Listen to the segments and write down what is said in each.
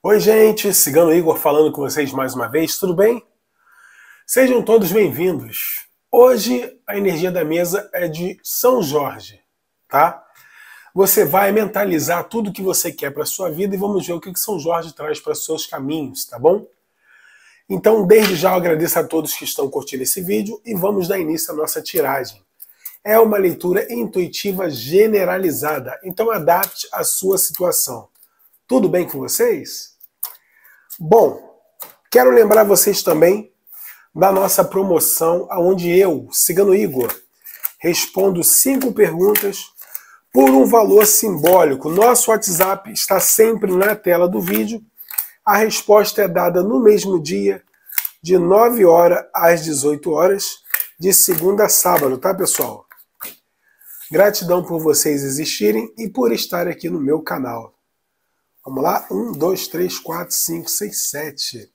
Oi, gente, Cigano Igor falando com vocês mais uma vez, tudo bem? Sejam todos bem-vindos. Hoje a energia da mesa é de São Jorge, tá? Você vai mentalizar tudo que você quer para sua vida e vamos ver o que São Jorge traz para seus caminhos, tá bom? Então, desde já agradeço a todos que estão curtindo esse vídeo e vamos dar início à nossa tiragem. É uma leitura intuitiva generalizada, então adapte a sua situação. Tudo bem com vocês? Bom, quero lembrar vocês também da nossa promoção, aonde eu, Cigano Igor, respondo cinco perguntas por um valor simbólico. Nosso WhatsApp está sempre na tela do vídeo. A resposta é dada no mesmo dia, de 9 horas às 18 horas, de segunda a sábado, tá, pessoal? Gratidão por vocês existirem e por estar aqui no meu canal. Vamos lá? 1, 2, 3, 4, 5, 6, 7.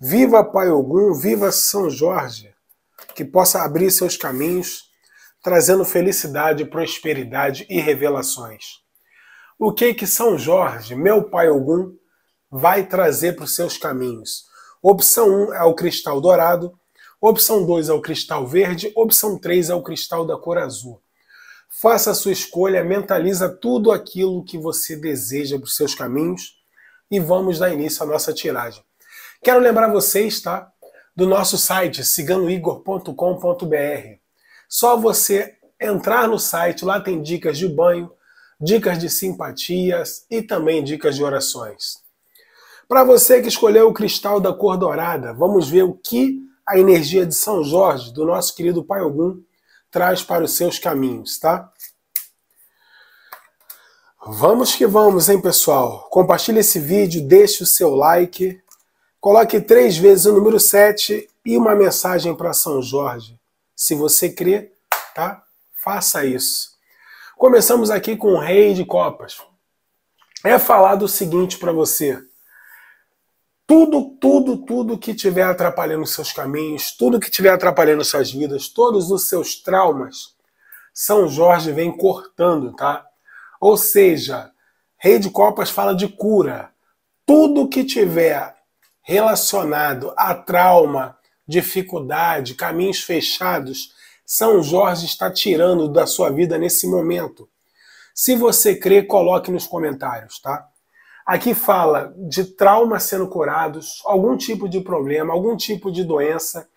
Viva Pai Ogum, viva São Jorge, que possa abrir seus caminhos, trazendo felicidade, prosperidade e revelações. O que que São Jorge, meu Pai Ogum, vai trazer para os seus caminhos? Opção 1 é o cristal dourado, opção 2 é o cristal verde, opção 3 é o cristal da cor azul. Faça a sua escolha, mentaliza tudo aquilo que você deseja para os seus caminhos e vamos dar início à nossa tiragem. Quero lembrar vocês, tá? Do nosso site ciganoigor.com.br. Só você entrar no site, lá tem dicas de banho, dicas de simpatias e também dicas de orações. Para você que escolheu o cristal da cor dourada, vamos ver o que a energia de São Jorge, do nosso querido Pai Ogum, traz para os seus caminhos, tá? Vamos que vamos, hein, pessoal? Compartilhe esse vídeo, deixe o seu like, coloque três vezes o número 7 e uma mensagem para São Jorge. Se você crê, tá? Faça isso. Começamos aqui com o Rei de Copas. É falado o seguinte para você tudo, tudo, tudo que estiver atrapalhando seus caminhos, tudo que estiver atrapalhando suas vidas, todos os seus traumas, São Jorge vem cortando, tá? Ou seja, Rei de Copas fala de cura. Tudo que tiver relacionado a trauma, dificuldade, caminhos fechados, São Jorge está tirando da sua vida nesse momento. Se você crê, coloque nos comentários, tá? Aqui fala de traumas sendo curados, algum tipo de problema, algum tipo de doença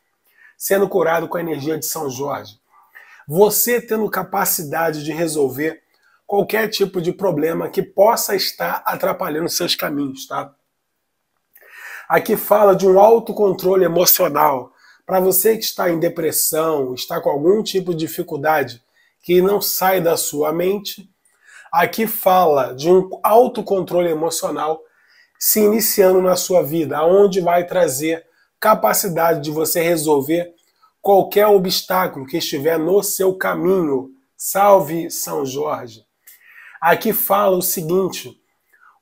sendo curado com a energia de São Jorge. Você tendo capacidade de resolver qualquer tipo de problema que possa estar atrapalhando seus caminhos, tá? Aqui fala de um autocontrole emocional. Para você que está em depressão, está com algum tipo de dificuldade que não sai da sua mente, Aqui fala de um autocontrole emocional se iniciando na sua vida, aonde vai trazer capacidade de você resolver qualquer obstáculo que estiver no seu caminho. Salve São Jorge. Aqui fala o seguinte: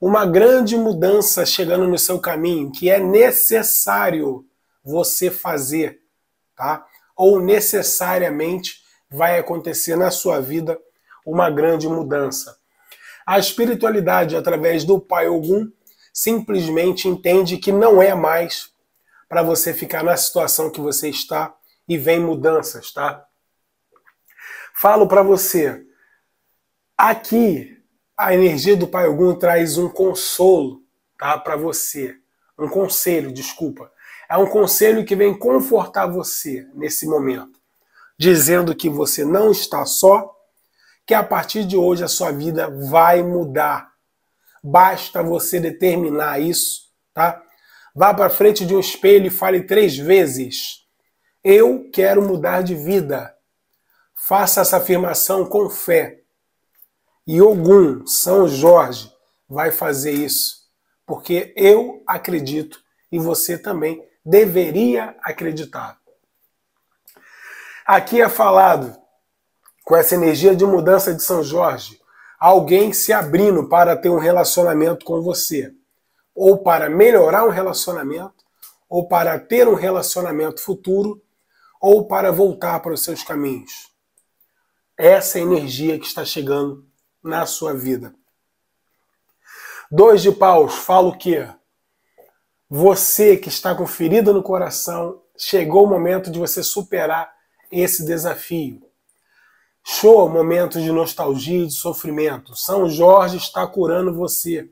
uma grande mudança chegando no seu caminho que é necessário você fazer, tá? Ou necessariamente vai acontecer na sua vida uma grande mudança. A espiritualidade, através do pai Ogum, simplesmente entende que não é mais para você ficar na situação que você está e vem mudanças, tá? Falo para você, aqui a energia do pai Ogum traz um consolo, tá, para você, um conselho, desculpa. É um conselho que vem confortar você nesse momento, dizendo que você não está só que a partir de hoje a sua vida vai mudar. Basta você determinar isso, tá? Vá para frente de um espelho e fale três vezes: Eu quero mudar de vida. Faça essa afirmação com fé. E Ogum, São Jorge, vai fazer isso, porque eu acredito e você também deveria acreditar. Aqui é falado com essa energia de mudança de São Jorge, alguém se abrindo para ter um relacionamento com você, ou para melhorar um relacionamento, ou para ter um relacionamento futuro, ou para voltar para os seus caminhos. Essa é a energia que está chegando na sua vida. Dois de paus fala o quê? Você que está com ferida no coração, chegou o momento de você superar esse desafio. Show, momentos de nostalgia e de sofrimento. São Jorge está curando você.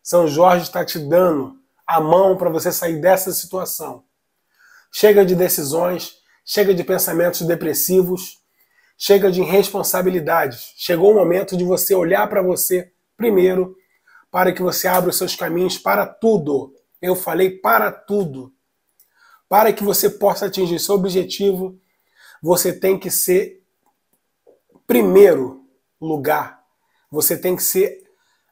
São Jorge está te dando a mão para você sair dessa situação. Chega de decisões, chega de pensamentos depressivos, chega de irresponsabilidades. Chegou o momento de você olhar para você primeiro, para que você abra os seus caminhos para tudo. Eu falei para tudo. Para que você possa atingir seu objetivo, você tem que ser primeiro lugar. Você tem que ser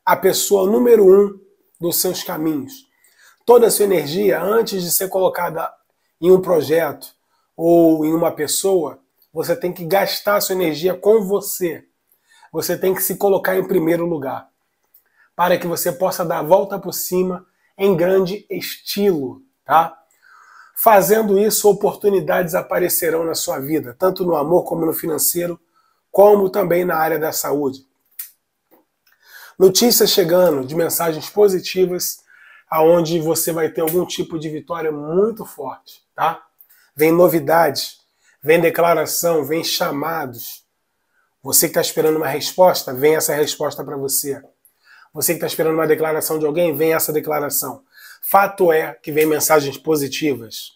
a pessoa número um dos seus caminhos. Toda a sua energia, antes de ser colocada em um projeto ou em uma pessoa, você tem que gastar sua energia com você. Você tem que se colocar em primeiro lugar, para que você possa dar a volta por cima em grande estilo, tá? Fazendo isso, oportunidades aparecerão na sua vida, tanto no amor como no financeiro como também na área da saúde. Notícias chegando de mensagens positivas, aonde você vai ter algum tipo de vitória muito forte, tá? Vem novidades, vem declaração, vem chamados. Você que está esperando uma resposta, vem essa resposta para você. Você que está esperando uma declaração de alguém, vem essa declaração. Fato é que vem mensagens positivas.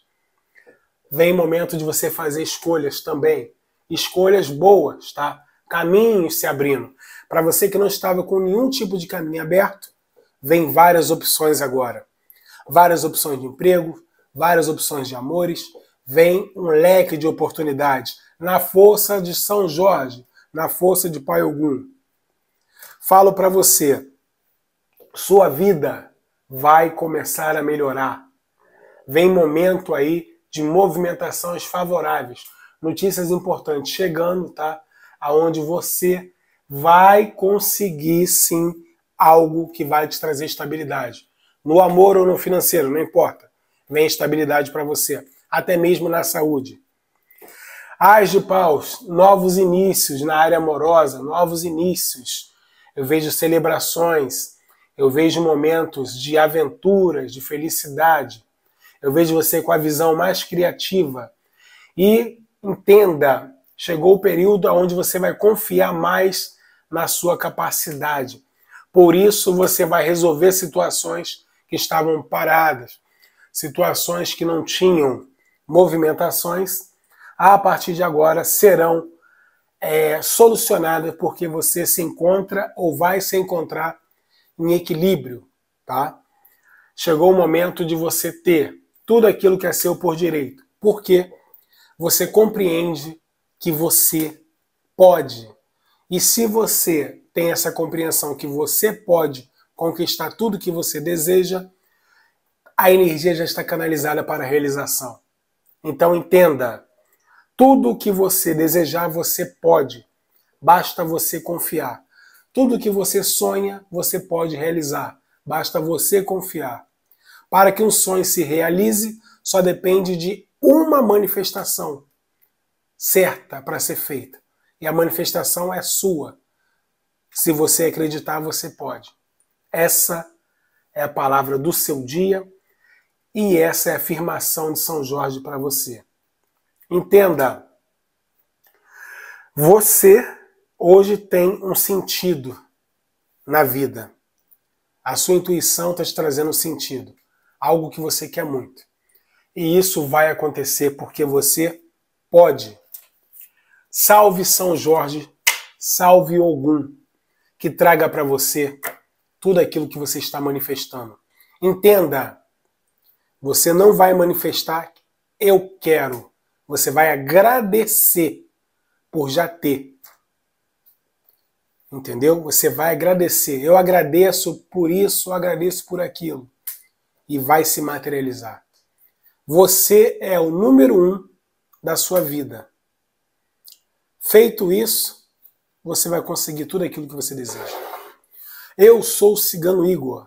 Vem momento de você fazer escolhas também escolhas boas, tá? Caminhos se abrindo. Para você que não estava com nenhum tipo de caminho aberto, vem várias opções agora. Várias opções de emprego, várias opções de amores, vem um leque de oportunidades na força de São Jorge, na força de Pai Ogum. Falo para você, sua vida vai começar a melhorar. Vem momento aí de movimentações favoráveis notícias importantes chegando, tá? Aonde você vai conseguir sim algo que vai te trazer estabilidade. No amor ou no financeiro, não importa. Vem estabilidade para você, até mesmo na saúde. As de paus, novos inícios na área amorosa, novos inícios. Eu vejo celebrações, eu vejo momentos de aventuras, de felicidade. Eu vejo você com a visão mais criativa. E entenda, chegou o período onde você vai confiar mais na sua capacidade. Por isso você vai resolver situações que estavam paradas, situações que não tinham movimentações, a partir de agora serão é, solucionadas porque você se encontra ou vai se encontrar em equilíbrio, tá? Chegou o momento de você ter tudo aquilo que é seu por direito. Por quê? você compreende que você pode. E se você tem essa compreensão que você pode conquistar tudo que você deseja, a energia já está canalizada para a realização. Então entenda, tudo o que você desejar, você pode. Basta você confiar. Tudo que você sonha, você pode realizar. Basta você confiar. Para que um sonho se realize, só depende de uma manifestação certa para ser feita. E a manifestação é sua. Se você acreditar, você pode. Essa é a palavra do seu dia e essa é a afirmação de São Jorge para você. Entenda, você hoje tem um sentido na vida. A sua intuição está te trazendo um sentido, algo que você quer muito. E isso vai acontecer porque você pode. Salve São Jorge, salve Ogum, que traga para você tudo aquilo que você está manifestando. Entenda, você não vai manifestar eu quero. Você vai agradecer por já ter. Entendeu? Você vai agradecer. Eu agradeço por isso, eu agradeço por aquilo. E vai se materializar. Você é o número um da sua vida. Feito isso, você vai conseguir tudo aquilo que você deseja. Eu sou o Cigano Igor.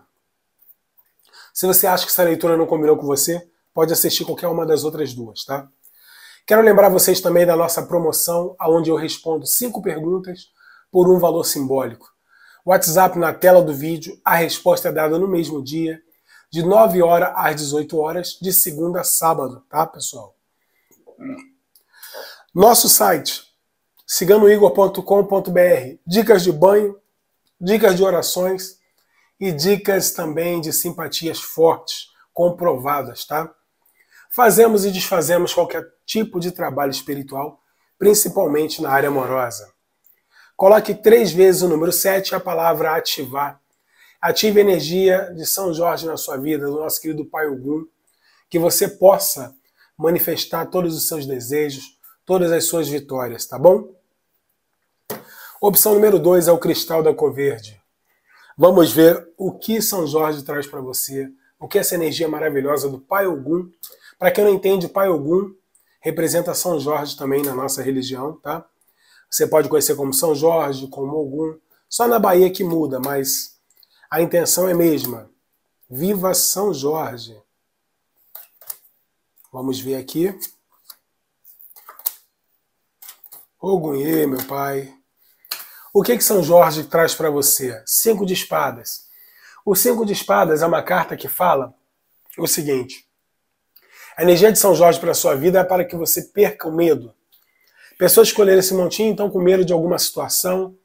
Se você acha que essa leitura não combinou com você, pode assistir qualquer uma das outras duas, tá? Quero lembrar vocês também da nossa promoção, onde eu respondo cinco perguntas por um valor simbólico. WhatsApp na tela do vídeo, a resposta é dada no mesmo dia de 9 horas às 18 horas, de segunda a sábado, tá, pessoal? Nosso site, ciganoigor.com.br, dicas de banho, dicas de orações e dicas também de simpatias fortes, comprovadas, tá? Fazemos e desfazemos qualquer tipo de trabalho espiritual, principalmente na área amorosa. Coloque três vezes o número 7 e a palavra ativar Ative a energia de São Jorge na sua vida, do nosso querido Pai Ogum, que você possa manifestar todos os seus desejos, todas as suas vitórias, tá bom? Opção número 2 é o cristal da cor verde. Vamos ver o que São Jorge traz para você, o que essa energia maravilhosa do Pai Ogum. Para quem não entende, Pai Ogum representa São Jorge também na nossa religião, tá? Você pode conhecer como São Jorge, como Ogum. Só na Bahia que muda, mas a intenção é a mesma. Viva São Jorge. Vamos ver aqui. Ogunhê, meu pai. O que, que São Jorge traz para você? Cinco de espadas. O cinco de espadas é uma carta que fala o seguinte. A energia de São Jorge para a sua vida é para que você perca o medo. Pessoas escolheram esse montinho então com medo de alguma situação,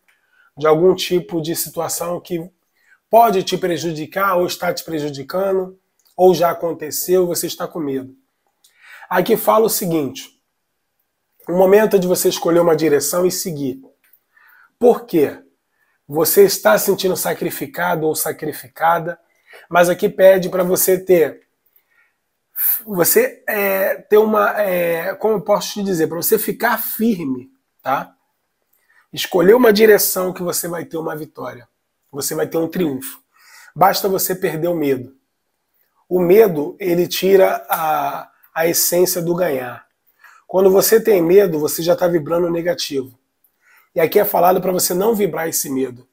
de algum tipo de situação que pode te prejudicar ou está te prejudicando, ou já aconteceu e você está com medo. Aqui fala o seguinte: o momento é de você escolher uma direção e seguir. Por quê? Você está se sentindo sacrificado ou sacrificada, mas aqui pede para você ter você é, ter uma é, como eu posso te dizer para você ficar firme, tá? Escolher uma direção que você vai ter uma vitória. Você vai ter um triunfo. Basta você perder o medo. O medo, ele tira a, a essência do ganhar. Quando você tem medo, você já está vibrando negativo. E aqui é falado para você não vibrar esse medo.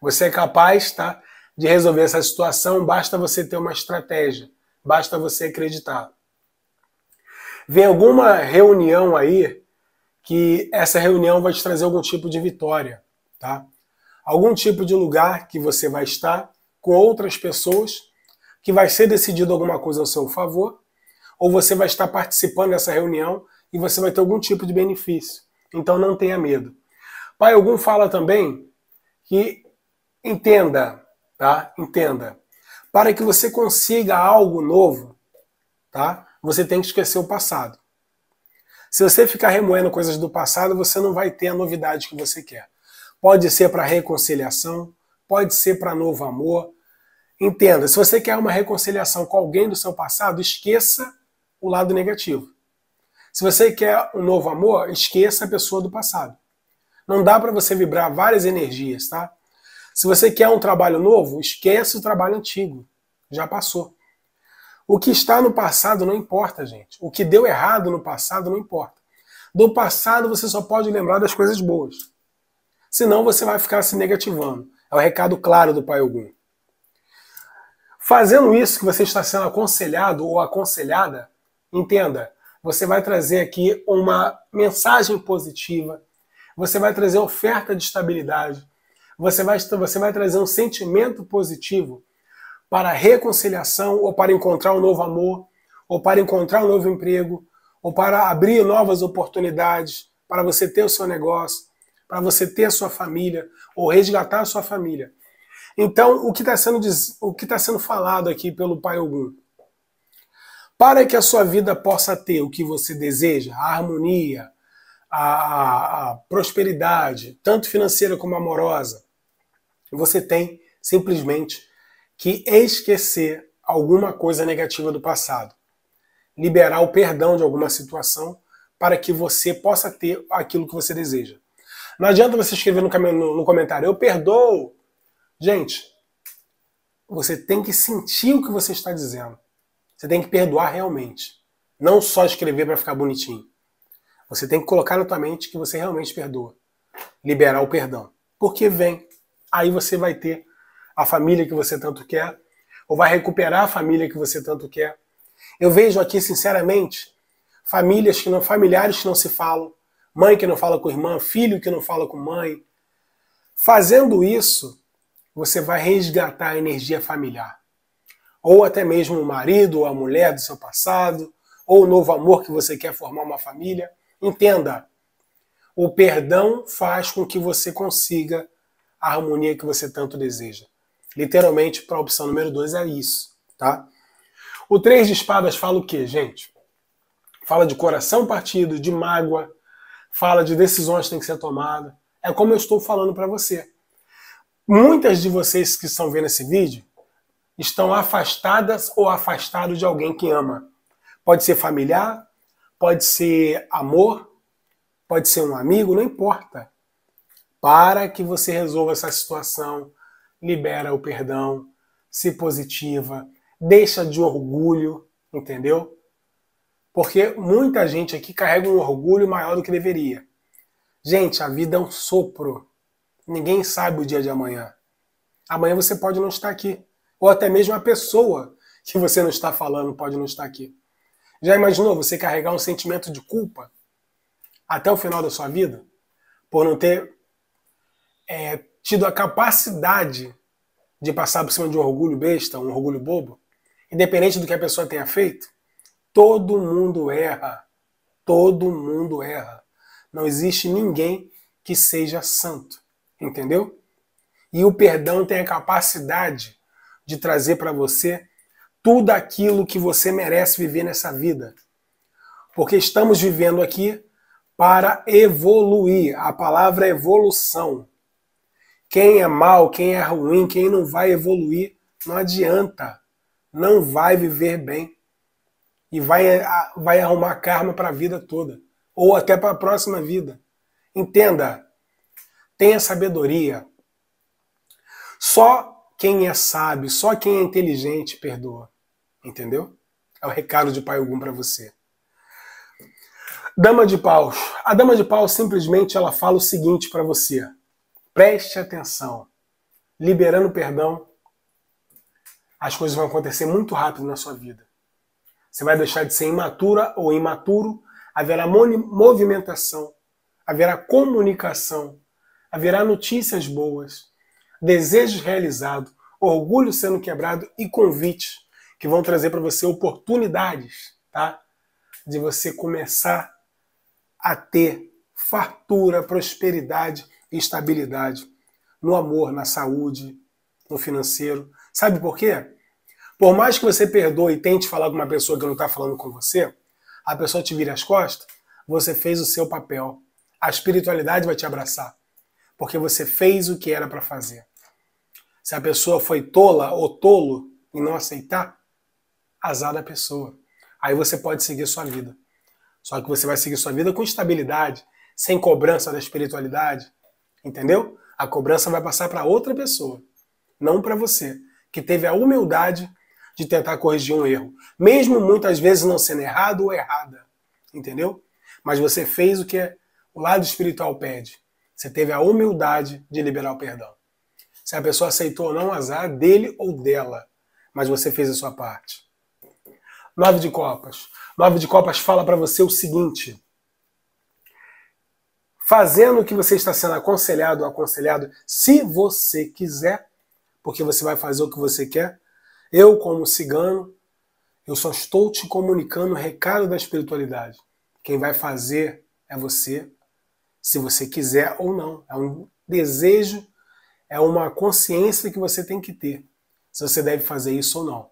Você é capaz tá, de resolver essa situação, basta você ter uma estratégia, basta você acreditar. Vem alguma reunião aí que essa reunião vai te trazer algum tipo de vitória, tá? algum tipo de lugar que você vai estar com outras pessoas, que vai ser decidido alguma coisa ao seu favor, ou você vai estar participando dessa reunião e você vai ter algum tipo de benefício. Então não tenha medo. Pai algum fala também que entenda, tá? Entenda. Para que você consiga algo novo, tá? Você tem que esquecer o passado. Se você ficar remoendo coisas do passado, você não vai ter a novidade que você quer pode ser para reconciliação, pode ser para novo amor. Entenda, se você quer uma reconciliação com alguém do seu passado, esqueça o lado negativo. Se você quer um novo amor, esqueça a pessoa do passado. Não dá para você vibrar várias energias, tá? Se você quer um trabalho novo, esquece o trabalho antigo. Já passou. O que está no passado não importa, gente. O que deu errado no passado não importa. Do passado você só pode lembrar das coisas boas senão você vai ficar se negativando. É o recado claro do Pai Ogum. Fazendo isso que você está sendo aconselhado ou aconselhada, entenda, você vai trazer aqui uma mensagem positiva, você vai trazer oferta de estabilidade, você vai, você vai trazer um sentimento positivo para a reconciliação ou para encontrar um novo amor, ou para encontrar um novo emprego, ou para abrir novas oportunidades para você ter o seu negócio, para você ter a sua família ou resgatar a sua família. Então, o que está sendo, o que tá sendo falado aqui pelo Pai Ogum? Para que a sua vida possa ter o que você deseja, a harmonia, a, a, a prosperidade, tanto financeira como amorosa, você tem simplesmente que esquecer alguma coisa negativa do passado. Liberar o perdão de alguma situação para que você possa ter aquilo que você deseja. Não adianta você escrever no, no, no comentário, eu perdoo. Gente, você tem que sentir o que você está dizendo. Você tem que perdoar realmente. Não só escrever para ficar bonitinho. Você tem que colocar na tua mente que você realmente perdoa. Liberar o perdão. Porque vem. Aí você vai ter a família que você tanto quer, ou vai recuperar a família que você tanto quer. Eu vejo aqui, sinceramente, famílias que não familiares que não se falam, mãe que não fala com irmã, filho que não fala com mãe. Fazendo isso, você vai resgatar a energia familiar. Ou até mesmo o marido ou a mulher do seu passado, ou o novo amor que você quer formar uma família. Entenda, o perdão faz com que você consiga a harmonia que você tanto deseja. Literalmente, para a opção número 2 é isso, tá? O três de espadas fala o quê, gente? Fala de coração partido, de mágoa, fala de decisões que têm que ser tomadas. É como eu estou falando para você. Muitas de vocês que estão vendo esse vídeo estão afastadas ou afastados de alguém que ama. Pode ser familiar, pode ser amor, pode ser um amigo, não importa. Para que você resolva essa situação, libera o perdão, se positiva, deixa de orgulho, entendeu? Porque muita gente aqui carrega um orgulho maior do que deveria. Gente, a vida é um sopro. Ninguém sabe o dia de amanhã. Amanhã você pode não estar aqui. Ou até mesmo a pessoa que você não está falando pode não estar aqui. Já imaginou você carregar um sentimento de culpa até o final da sua vida? Por não ter é, tido a capacidade de passar por cima de um orgulho besta, um orgulho bobo? Independente do que a pessoa tenha feito? Todo mundo erra. Todo mundo erra. Não existe ninguém que seja santo. Entendeu? E o perdão tem a capacidade de trazer para você tudo aquilo que você merece viver nessa vida. Porque estamos vivendo aqui para evoluir. A palavra é evolução. Quem é mal, quem é ruim, quem não vai evoluir, não adianta. Não vai viver bem e vai, vai arrumar karma para a vida toda, ou até para a próxima vida. Entenda, tenha sabedoria. Só quem é sábio, só quem é inteligente perdoa. Entendeu? É o recado de Pai Ogum para você. Dama de Paus. A Dama de Paus simplesmente ela fala o seguinte para você. Preste atenção. Liberando perdão, as coisas vão acontecer muito rápido na sua vida. Você vai deixar de ser imatura ou imaturo, haverá movimentação, haverá comunicação, haverá notícias boas, desejos realizados, orgulho sendo quebrado e convites que vão trazer para você oportunidades, tá? De você começar a ter fartura, prosperidade e estabilidade no amor, na saúde, no financeiro. Sabe por quê? Por mais que você perdoe e tente falar com uma pessoa que não está falando com você, a pessoa te vira as costas, você fez o seu papel. A espiritualidade vai te abraçar, porque você fez o que era para fazer. Se a pessoa foi tola ou tolo e não aceitar, azar da pessoa. Aí você pode seguir sua vida. Só que você vai seguir sua vida com estabilidade, sem cobrança da espiritualidade, entendeu? A cobrança vai passar para outra pessoa, não para você, que teve a humildade de tentar corrigir um erro, mesmo muitas vezes não sendo errado ou errada, entendeu? Mas você fez o que o lado espiritual pede. Você teve a humildade de liberar o perdão. Se a pessoa aceitou ou não azar dele ou dela, mas você fez a sua parte. Nove de Copas. Nove de Copas fala para você o seguinte: fazendo o que você está sendo aconselhado ou aconselhado, se você quiser, porque você vai fazer o que você quer, eu, como cigano, eu só estou te comunicando o recado da espiritualidade. Quem vai fazer é você, se você quiser ou não. É um desejo, é uma consciência que você tem que ter, se você deve fazer isso ou não.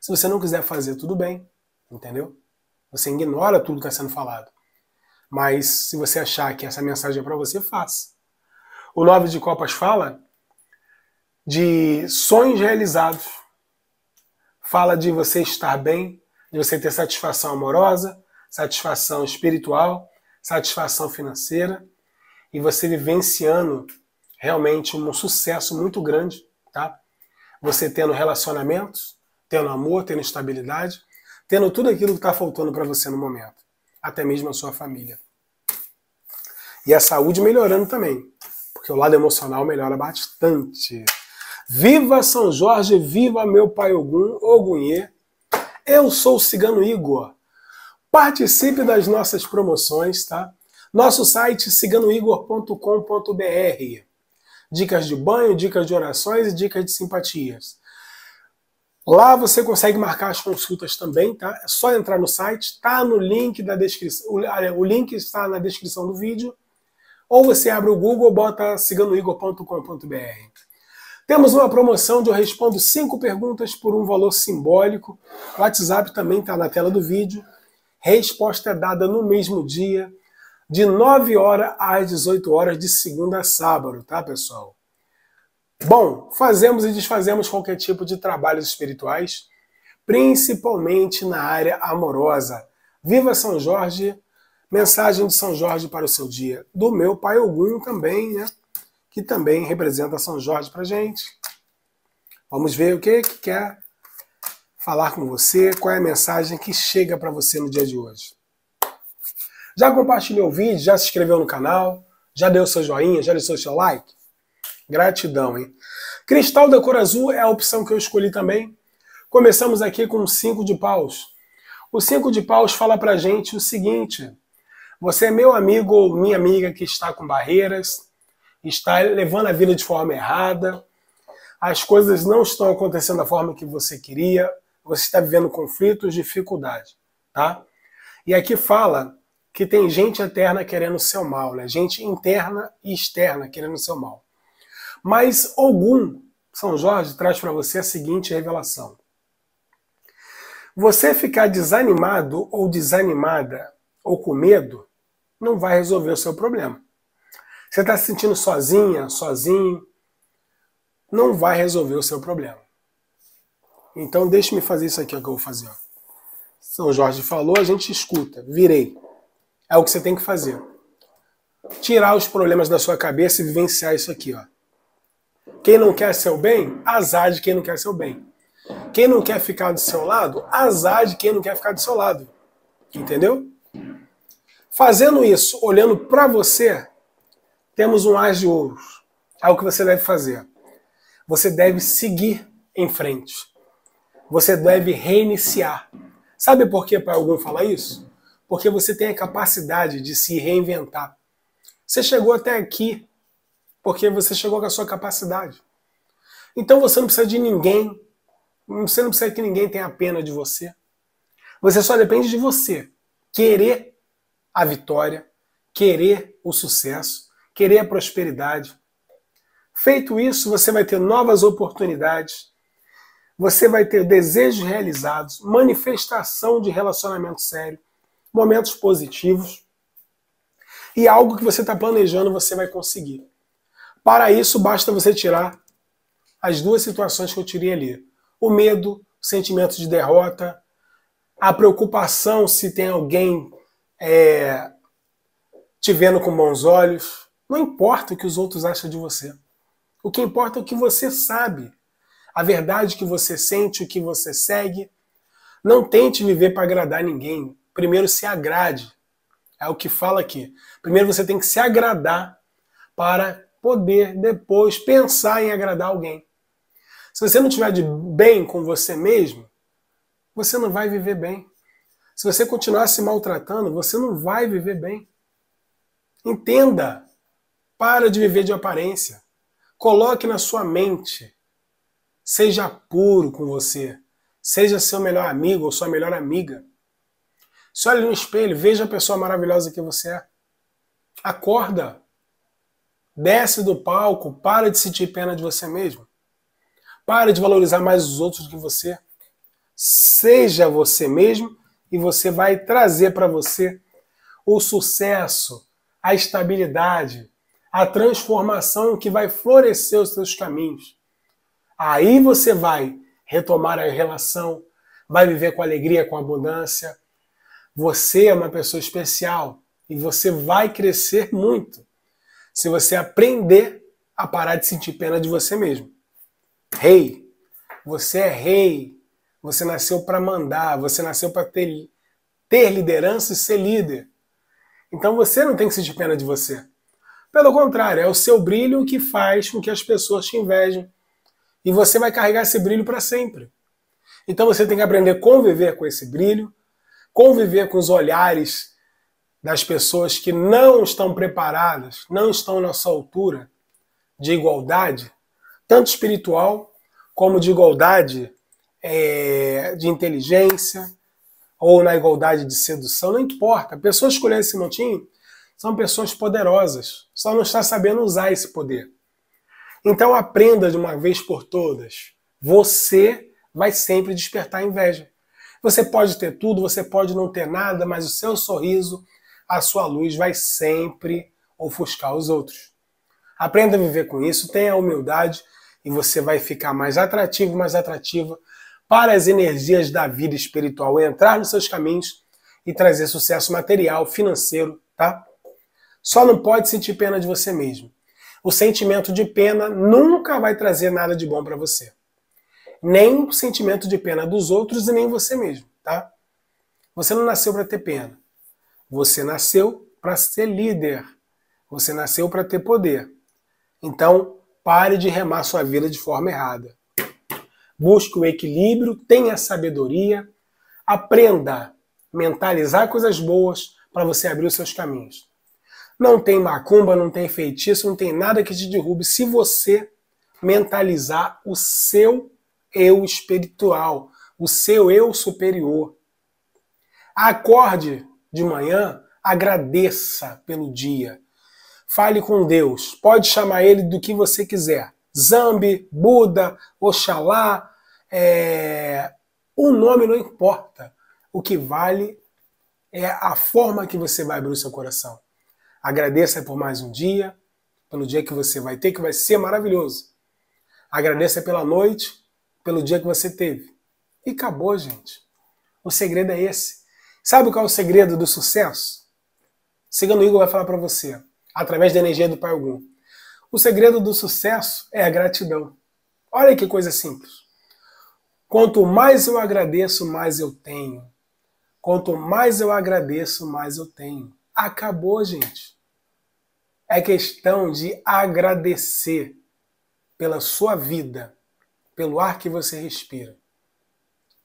Se você não quiser fazer, tudo bem, entendeu? Você ignora tudo que está sendo falado. Mas se você achar que essa mensagem é para você, faça. O Nove de Copas fala de sonhos realizados fala de você estar bem, de você ter satisfação amorosa, satisfação espiritual, satisfação financeira e você vivenciando realmente um sucesso muito grande, tá? Você tendo relacionamentos, tendo amor, tendo estabilidade, tendo tudo aquilo que está faltando para você no momento, até mesmo a sua família. E a saúde melhorando também, porque o lado emocional melhora bastante. Viva São Jorge, viva meu pai Ogum, Ogunhê. Eu sou o Cigano Igor. Participe das nossas promoções, tá? Nosso site ciganoigor.com.br. Dicas de banho, dicas de orações e dicas de simpatias. Lá você consegue marcar as consultas também, tá? É só entrar no site, tá? no link da descrição. O link está na descrição do vídeo. Ou você abre o Google, bota ciganoigor.com.br. Temos uma promoção onde eu respondo cinco perguntas por um valor simbólico. O WhatsApp também está na tela do vídeo. Resposta é dada no mesmo dia, de 9 horas às 18 horas, de segunda a sábado, tá, pessoal? Bom, fazemos e desfazemos qualquer tipo de trabalhos espirituais, principalmente na área amorosa. Viva São Jorge! Mensagem de São Jorge para o seu dia. Do meu pai Ogum também, né? que também representa São Jorge para gente. Vamos ver o que, que quer falar com você, qual é a mensagem que chega para você no dia de hoje. Já compartilhou o vídeo? Já se inscreveu no canal? Já deu seu joinha? Já deu seu like? Gratidão, hein? Cristal da cor azul é a opção que eu escolhi também. Começamos aqui com o 5 de paus. O 5 de paus fala para gente o seguinte: você é meu amigo ou minha amiga que está com barreiras, está levando a vida de forma errada, as coisas não estão acontecendo da forma que você queria, você está vivendo conflitos, dificuldade, tá? E aqui fala que tem gente interna querendo o seu mal, né? Gente interna e externa querendo o seu mal. Mas algum São Jorge traz para você a seguinte revelação. Você ficar desanimado ou desanimada ou com medo não vai resolver o seu problema. Você está se sentindo sozinha, sozinho, não vai resolver o seu problema. Então deixe-me fazer isso aqui é o que eu vou fazer. Ó. São Jorge falou, a gente escuta, virei. É o que você tem que fazer. Tirar os problemas da sua cabeça e vivenciar isso aqui. Ó. Quem não quer seu bem, azar de quem não quer seu bem. Quem não quer ficar do seu lado, azar de quem não quer ficar do seu lado. Entendeu? Fazendo isso, olhando para você, temos um as de ouros. É o que você deve fazer. Você deve seguir em frente. Você deve reiniciar. Sabe por que para algum falar isso? Porque você tem a capacidade de se reinventar. Você chegou até aqui porque você chegou com a sua capacidade. Então você não precisa de ninguém, você não precisa que ninguém tenha pena de você. Você só depende de você querer a vitória, querer o sucesso querer a prosperidade. Feito isso, você vai ter novas oportunidades, você vai ter desejos realizados, manifestação de relacionamento sério, momentos positivos e algo que você está planejando você vai conseguir. Para isso, basta você tirar as duas situações que eu tirei ali: o medo, o sentimento de derrota, a preocupação se tem alguém é, te vendo com bons olhos não importa o que os outros acham de você. O que importa é o que você sabe, a verdade que você sente, o que você segue. Não tente viver para agradar ninguém. Primeiro se agrade. É o que fala aqui. Primeiro você tem que se agradar para poder depois pensar em agradar alguém. Se você não estiver de bem com você mesmo, você não vai viver bem. Se você continuar se maltratando, você não vai viver bem. Entenda para de viver de aparência. Coloque na sua mente. Seja puro com você. Seja seu melhor amigo ou sua melhor amiga. Se olhe no espelho, veja a pessoa maravilhosa que você é. Acorda. Desce do palco, para de sentir pena de você mesmo. Para de valorizar mais os outros do que você. Seja você mesmo e você vai trazer para você o sucesso, a estabilidade, a transformação que vai florescer os seus caminhos. Aí você vai retomar a relação, vai viver com alegria, com abundância. Você é uma pessoa especial e você vai crescer muito se você aprender a parar de sentir pena de você mesmo. Rei, você é rei. Você nasceu para mandar, você nasceu para ter, ter liderança e ser líder. Então você não tem que sentir pena de você. Pelo contrário, é o seu brilho que faz com que as pessoas te invejem. E você vai carregar esse brilho para sempre. Então você tem que aprender a conviver com esse brilho, conviver com os olhares das pessoas que não estão preparadas, não estão na sua altura de igualdade, tanto espiritual como de igualdade é, de inteligência ou na igualdade de sedução, não importa. A pessoa escolher esse montinho são pessoas poderosas, só não está sabendo usar esse poder. Então aprenda de uma vez por todas. Você vai sempre despertar inveja. Você pode ter tudo, você pode não ter nada, mas o seu sorriso, a sua luz vai sempre ofuscar os outros. Aprenda a viver com isso, tenha humildade e você vai ficar mais atrativo, mais atrativa para as energias da vida espiritual entrar nos seus caminhos e trazer sucesso material, financeiro, tá? Só não pode sentir pena de você mesmo. O sentimento de pena nunca vai trazer nada de bom para você. Nem o sentimento de pena dos outros e nem você mesmo, tá? Você não nasceu para ter pena. Você nasceu para ser líder. Você nasceu para ter poder. Então, pare de remar sua vida de forma errada. Busque o equilíbrio, tenha sabedoria, aprenda a mentalizar coisas boas para você abrir os seus caminhos. Não tem macumba, não tem feitiço, não tem nada que te derrube se você mentalizar o seu eu espiritual, o seu eu superior. Acorde de manhã, agradeça pelo dia. Fale com Deus, pode chamar ele do que você quiser. Zambi, Buda, Oxalá, é... o nome não importa. O que vale é a forma que você vai abrir o seu coração. Agradeça por mais um dia, pelo dia que você vai ter, que vai ser maravilhoso. Agradeça pela noite, pelo dia que você teve. E acabou, gente. O segredo é esse. Sabe qual é o segredo do sucesso? o Igor vai falar para você, através da energia do Pai Ogum. O segredo do sucesso é a gratidão. Olha que coisa simples. Quanto mais eu agradeço, mais eu tenho. Quanto mais eu agradeço, mais eu tenho. Acabou, gente. É questão de agradecer pela sua vida, pelo ar que você respira.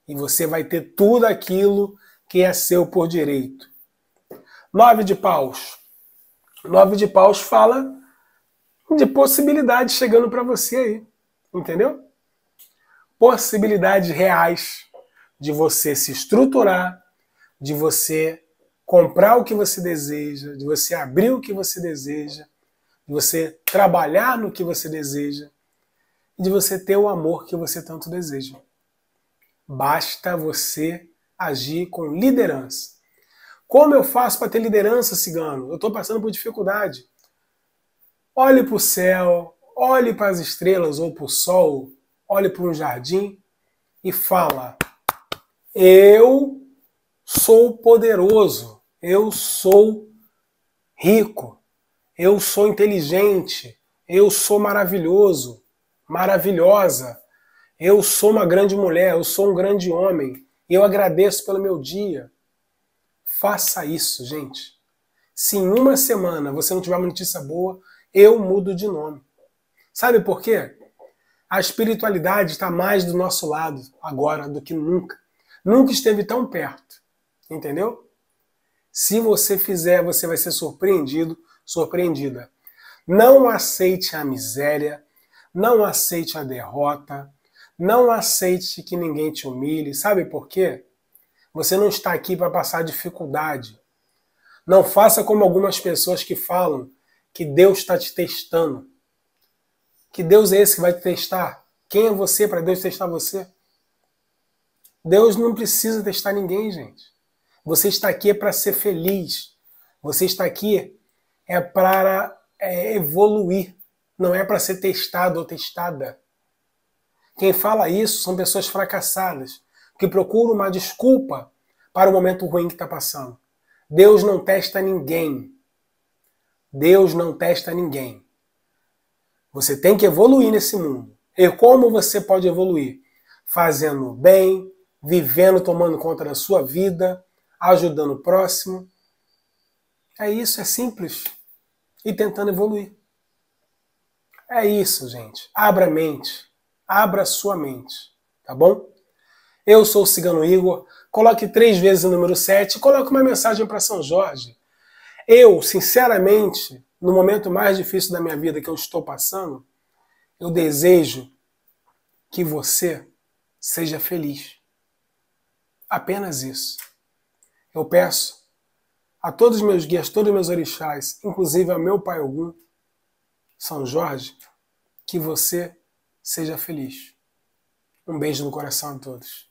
E você vai ter tudo aquilo que é seu por direito. Nove de paus. Nove de paus fala de possibilidades chegando para você aí. Entendeu? Possibilidades reais de você se estruturar, de você comprar o que você deseja, de você abrir o que você deseja, de você trabalhar no que você deseja, e de você ter o amor que você tanto deseja. Basta você agir com liderança. Como eu faço para ter liderança, cigano? Eu estou passando por dificuldade. Olhe para o céu, olhe para as estrelas ou para o sol, olhe para um jardim e fala: Eu sou poderoso eu sou rico, eu sou inteligente, eu sou maravilhoso, maravilhosa, eu sou uma grande mulher, eu sou um grande homem, eu agradeço pelo meu dia. Faça isso, gente. Se em uma semana você não tiver uma notícia boa, eu mudo de nome. Sabe por quê? A espiritualidade está mais do nosso lado agora do que nunca. Nunca esteve tão perto. Entendeu? Se você fizer, você vai ser surpreendido, surpreendida. Não aceite a miséria, não aceite a derrota, não aceite que ninguém te humilhe. Sabe por quê? Você não está aqui para passar dificuldade. Não faça como algumas pessoas que falam que Deus está te testando. Que Deus é esse que vai te testar? Quem é você para Deus testar você? Deus não precisa testar ninguém, gente. Você está aqui é para ser feliz. Você está aqui é para é, evoluir. Não é para ser testado ou testada. Quem fala isso são pessoas fracassadas, que procuram uma desculpa para o momento ruim que está passando. Deus não testa ninguém. Deus não testa ninguém. Você tem que evoluir nesse mundo. E como você pode evoluir? Fazendo bem, vivendo, tomando conta da sua vida, ajudando o próximo. É isso, é simples. E tentando evoluir. É isso, gente. Abra a mente. Abra a sua mente. Tá bom? Eu sou o Cigano Igor. Coloque três vezes o número 7 coloque uma mensagem para São Jorge. Eu, sinceramente, no momento mais difícil da minha vida que eu estou passando, eu desejo que você seja feliz. Apenas isso. Eu peço a todos os meus guias, todos os meus orixás, inclusive ao meu pai Ogum, São Jorge, que você seja feliz. Um beijo no coração a todos.